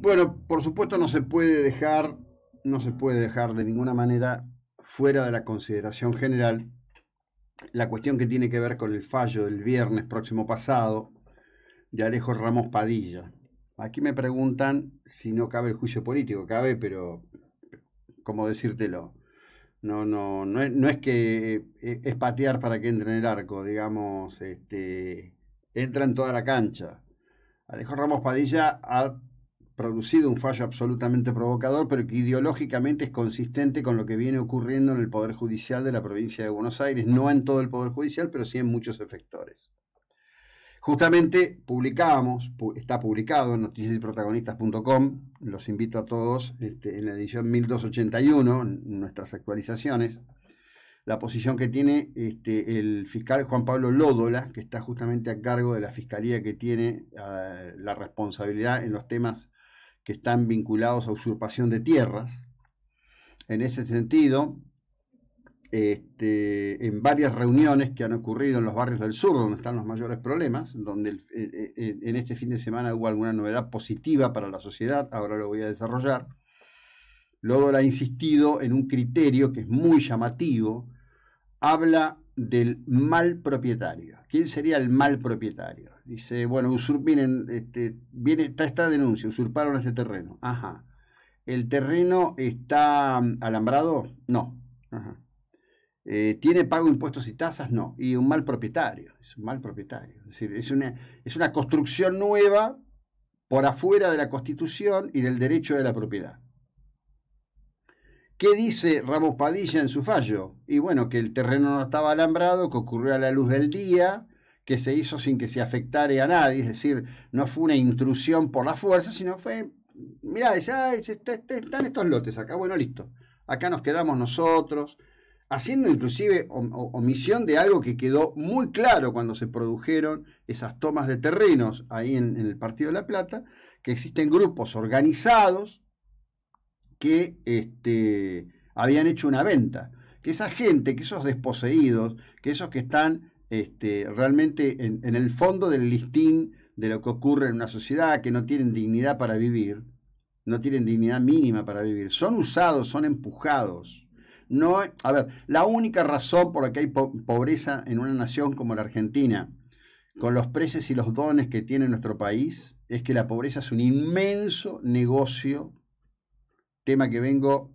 Bueno, por supuesto no se puede dejar, no se puede dejar de ninguna manera fuera de la consideración general la cuestión que tiene que ver con el fallo del viernes próximo pasado de Alejo Ramos Padilla. Aquí me preguntan si no cabe el juicio político, cabe, pero ¿cómo decírtelo? No, no, no es, que eh, es patear para que entre en el arco, digamos, este, entra en toda la cancha. Alejo Ramos Padilla ha producido un fallo absolutamente provocador, pero que ideológicamente es consistente con lo que viene ocurriendo en el Poder Judicial de la provincia de Buenos Aires, no en todo el Poder Judicial, pero sí en muchos efectores. Justamente publicamos, está publicado en noticiasyprotagonistas.com, los invito a todos este, en la edición 1281, nuestras actualizaciones, la posición que tiene este, el fiscal Juan Pablo Lódola, que está justamente a cargo de la fiscalía que tiene ah, la responsabilidad en los temas están vinculados a usurpación de tierras. En ese sentido, este, en varias reuniones que han ocurrido en los barrios del sur, donde están los mayores problemas, donde eh, eh, eh, en este fin de semana hubo alguna novedad positiva para la sociedad, ahora lo voy a desarrollar. Lodor ha insistido en un criterio que es muy llamativo, habla del mal propietario. ¿Quién sería el mal propietario? Dice, bueno, este, viene, está esta denuncia, usurparon este terreno. Ajá. ¿El terreno está mm, alambrado? No. Eh, ¿Tiene pago impuestos y tasas? No. Y un mal propietario. Es un mal propietario. Es decir, es una construcción nueva por afuera de la Constitución y del derecho de la propiedad. ¿Qué dice Ramos Padilla en su fallo? Y bueno, que el terreno no estaba alambrado, que ocurrió a la luz del día, que se hizo sin que se afectara a nadie, es decir, no fue una intrusión por la fuerza, sino fue, mirá, están estos lotes acá, bueno, listo, acá nos quedamos nosotros, haciendo inclusive omisión de algo que quedó muy claro cuando se produjeron esas tomas de terrenos ahí en el Partido de la Plata, que existen grupos organizados que este, habían hecho una venta. Que esa gente, que esos desposeídos, que esos que están este, realmente en, el fondo del listín de lo que ocurre en una sociedad, que no tienen dignidad para vivir, no tienen dignidad mínima para vivir, son usados, son empujados. No, a ver, la única razón por la que hay pobreza en una nación como la Argentina, con los precios y los dones que tiene nuestro país, es que la pobreza es un inmenso negocio tema que vengo,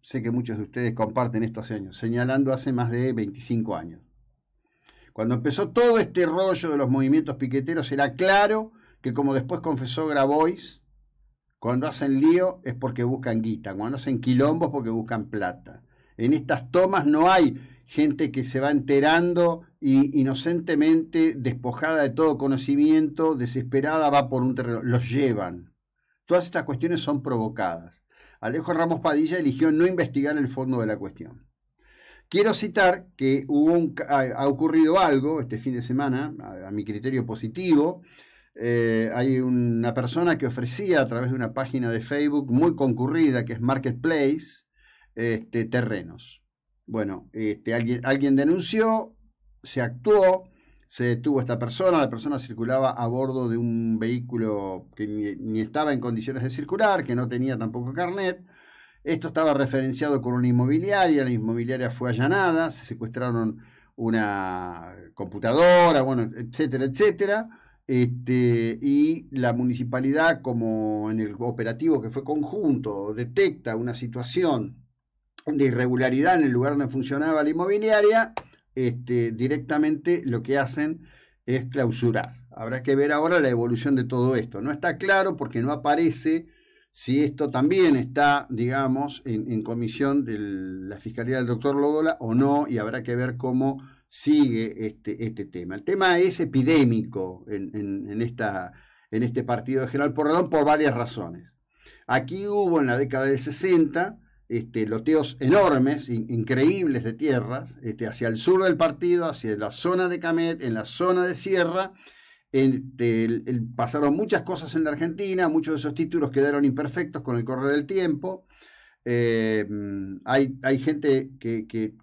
sé que muchos de ustedes comparten esto hace años, señalando hace más de 25 años. Cuando empezó todo este rollo de los movimientos piqueteros, era claro que como después confesó Grabois, cuando hacen lío es porque buscan guita, cuando hacen quilombos porque buscan plata. En estas tomas no hay gente que se va enterando y inocentemente, despojada de todo conocimiento, desesperada, va por un terreno. Los llevan. Todas estas cuestiones son provocadas. Alejo Ramos Padilla eligió no investigar el fondo de la cuestión. Quiero citar que hubo ha, ocurrido algo este fin de semana, a, mi criterio positivo. Eh, hay una persona que ofrecía a través de una página de Facebook muy concurrida, que es Marketplace, este, terrenos. Bueno, este, alguien, alguien denunció, se actuó, se detuvo esta persona, la persona circulaba a bordo de un vehículo que ni, estaba en condiciones de circular, que no tenía tampoco carnet. Esto estaba referenciado con una inmobiliaria, la inmobiliaria fue allanada, se secuestraron una computadora, bueno, etcétera, etcétera. Este, y la municipalidad, como en el operativo que fue conjunto, detecta una situación de irregularidad en el lugar donde funcionaba la inmobiliaria, este, directamente lo que hacen es clausurar. Habrá que ver ahora la evolución de todo esto. No está claro porque no aparece si esto también está, digamos, en, comisión de la Fiscalía del doctor Lodola o no, y habrá que ver cómo sigue este, este tema. El tema es epidémico en, esta, en este partido de General Porredón por varias razones. Aquí hubo en la década del 60 este, loteos enormes, increíbles de tierras, este, hacia el sur del partido, hacia la zona de Camet, en la zona de Sierra. Este, pasaron muchas cosas en la Argentina, muchos de esos títulos quedaron imperfectos con el correr del tiempo. Eh, hay, hay, gente que, que,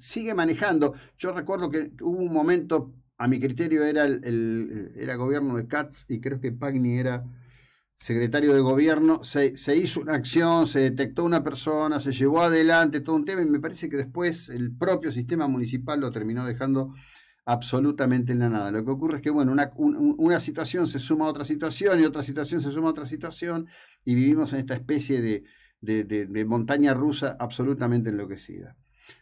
sigue manejando. Yo recuerdo que hubo un momento, a mi criterio era el, era gobierno de Katz y creo que Pagni era secretario de gobierno, se, hizo una acción, se detectó una persona, se llevó adelante todo un tema y me parece que después el propio sistema municipal lo terminó dejando absolutamente en la nada. Lo que ocurre es que, bueno, una, situación se suma a otra situación y otra situación se suma a otra situación y vivimos en esta especie de, montaña rusa absolutamente enloquecida.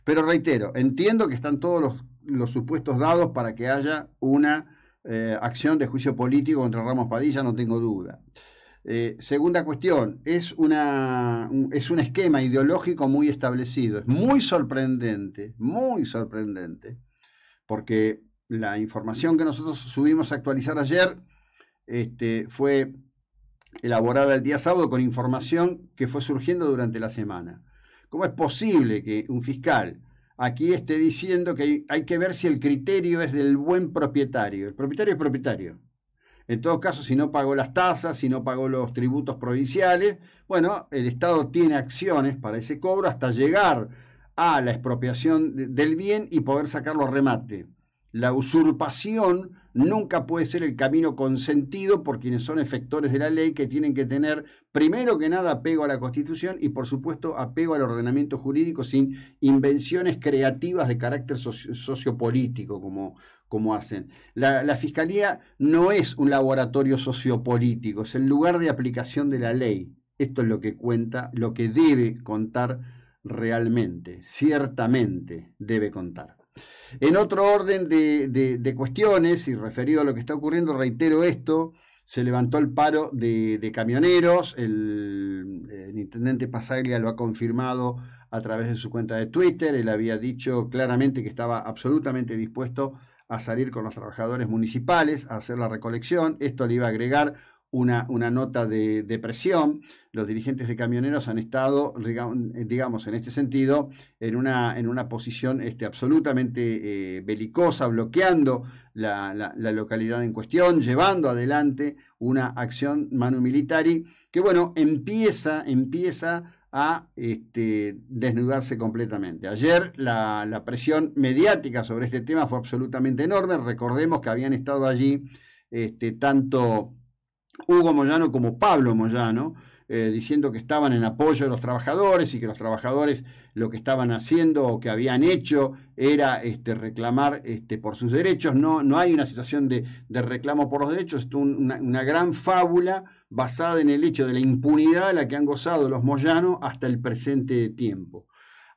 Pero reitero, entiendo que están todos los, supuestos dados para que haya una eh, acción de juicio político contra Ramos Padilla, no tengo duda. Eh, segunda cuestión, es, una, un, es un esquema ideológico muy establecido, es muy sorprendente, muy sorprendente, porque la información que nosotros subimos a actualizar ayer este, fue elaborada el día sábado con información que fue surgiendo durante la semana. ¿Cómo es posible que un fiscal aquí esté diciendo que hay que ver si el criterio es del buen propietario? El propietario es propietario. En todo caso, si no pagó las tasas, si no pagó los tributos provinciales, bueno, el Estado tiene acciones para ese cobro hasta llegar a la expropiación del bien y poder sacarlo a remate. La usurpación nunca puede ser el camino consentido por quienes son efectores de la ley que tienen que tener, primero que nada, apego a la Constitución y, por supuesto, apego al ordenamiento jurídico sin invenciones creativas de carácter sociopolítico, como, hacen. La, la, Fiscalía no es un laboratorio sociopolítico, es el lugar de aplicación de la ley. Esto es lo que cuenta, lo que debe contar realmente, ciertamente debe contar. En otro orden de, cuestiones, y referido a lo que está ocurriendo, reitero esto, se levantó el paro de, camioneros, el, el, intendente Pasaglia lo ha confirmado a través de su cuenta de Twitter, él había dicho claramente que estaba absolutamente dispuesto a salir con los trabajadores municipales, a hacer la recolección, esto le iba a agregar una, nota de, presión. Los dirigentes de camioneros han estado, digamos, en este sentido, en una, en una posición este, absolutamente eh, belicosa, bloqueando la, localidad en cuestión, llevando adelante una acción manu militari que, bueno, empieza, empieza a este, desnudarse completamente. Ayer la, presión mediática sobre este tema fue absolutamente enorme. Recordemos que habían estado allí este, tanto Hugo Moyano como Pablo Moyano, eh, diciendo que estaban en apoyo de los trabajadores y que los trabajadores lo que estaban haciendo o que habían hecho era este, reclamar este, por sus derechos. No, no hay una situación de, reclamo por los derechos, es una, una, gran fábula basada en el hecho de la impunidad a la que han gozado los Moyano hasta el presente tiempo.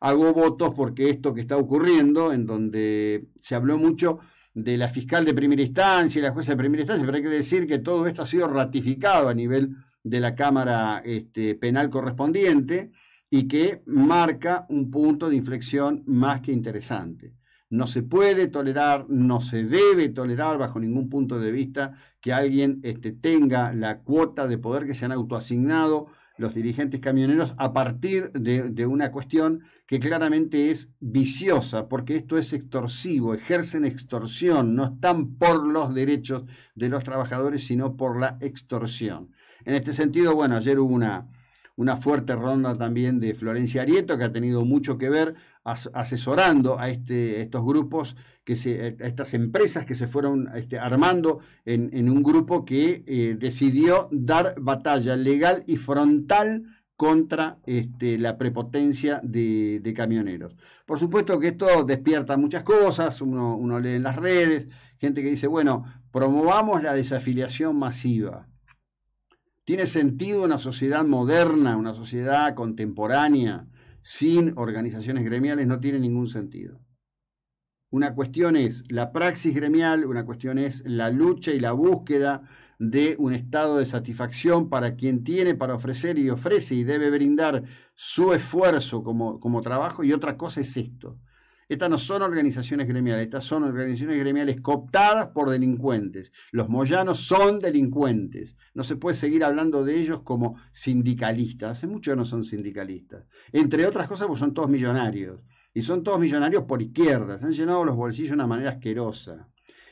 Hago votos porque esto que está ocurriendo, en donde se habló mucho de la fiscal de primera instancia y la jueza de primera instancia, pero hay que decir que todo esto ha sido ratificado a nivel de la Cámara este, Penal correspondiente y que marca un punto de inflexión más que interesante. No se puede tolerar, no se debe tolerar bajo ningún punto de vista que alguien este, tenga la cuota de poder que se han autoasignado los dirigentes camioneros a partir de, una cuestión que claramente es viciosa, porque esto es extorsivo, ejercen extorsión, no están por los derechos de los trabajadores, sino por la extorsión. En este sentido, bueno, ayer hubo una, una fuerte ronda también de Florencia Arieto, que ha tenido mucho que ver asesorando a, este, estos grupos, que eh, a estas empresas que se fueron este, armando en, un grupo que eh, decidió dar batalla legal y frontal contra este, la prepotencia de, camioneros. Por supuesto que esto despierta muchas cosas, uno, uno, lee en las redes, gente que dice, bueno, promovamos la desafiliación masiva. ¿Tiene sentido una sociedad moderna, una sociedad contemporánea, sin organizaciones gremiales no tiene ningún sentido. Una cuestión es la praxis gremial, una cuestión es la lucha y la búsqueda de un estado de satisfacción para quien tiene para ofrecer y ofrece y debe brindar su esfuerzo como, como trabajo y otra cosa es esto, estas no son organizaciones gremiales, estas son organizaciones gremiales cooptadas por delincuentes. Los moyanos son delincuentes. No se puede seguir hablando de ellos como sindicalistas. Hace mucho no son sindicalistas. Entre otras cosas, porque son todos millonarios. Y son todos millonarios por izquierda. Se han llenado los bolsillos de una manera asquerosa.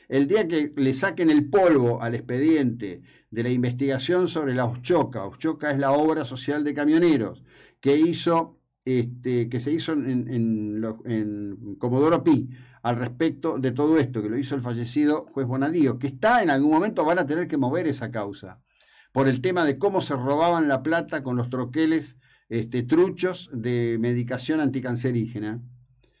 El día que le saquen el polvo al expediente de la investigación sobre la Uchoca, Uchoca es la obra social de camioneros que hizo este, que se hizo en, Comodoro Pi al respecto de todo esto, que lo hizo el fallecido juez Bonadío, que está en algún momento van a tener que mover esa causa por el tema de cómo se robaban la plata con los troqueles este, truchos de medicación anticancerígena.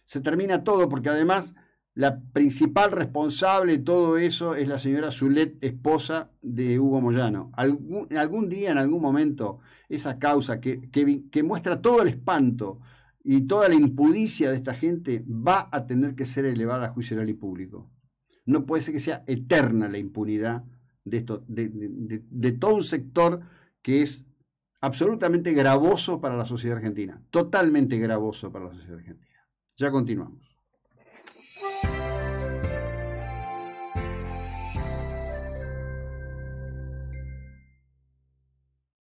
Se termina todo porque además la principal responsable de todo eso es la señora Zulet, esposa de Hugo Moyano. Algún, algún día, en algún momento, esa causa que, muestra todo el espanto y toda la impudicia de esta gente va a tener que ser elevada a juicio oral y público. No puede ser que sea eterna la impunidad de, todo un sector que es absolutamente gravoso para la sociedad argentina, totalmente gravoso para la sociedad argentina. Ya continuamos.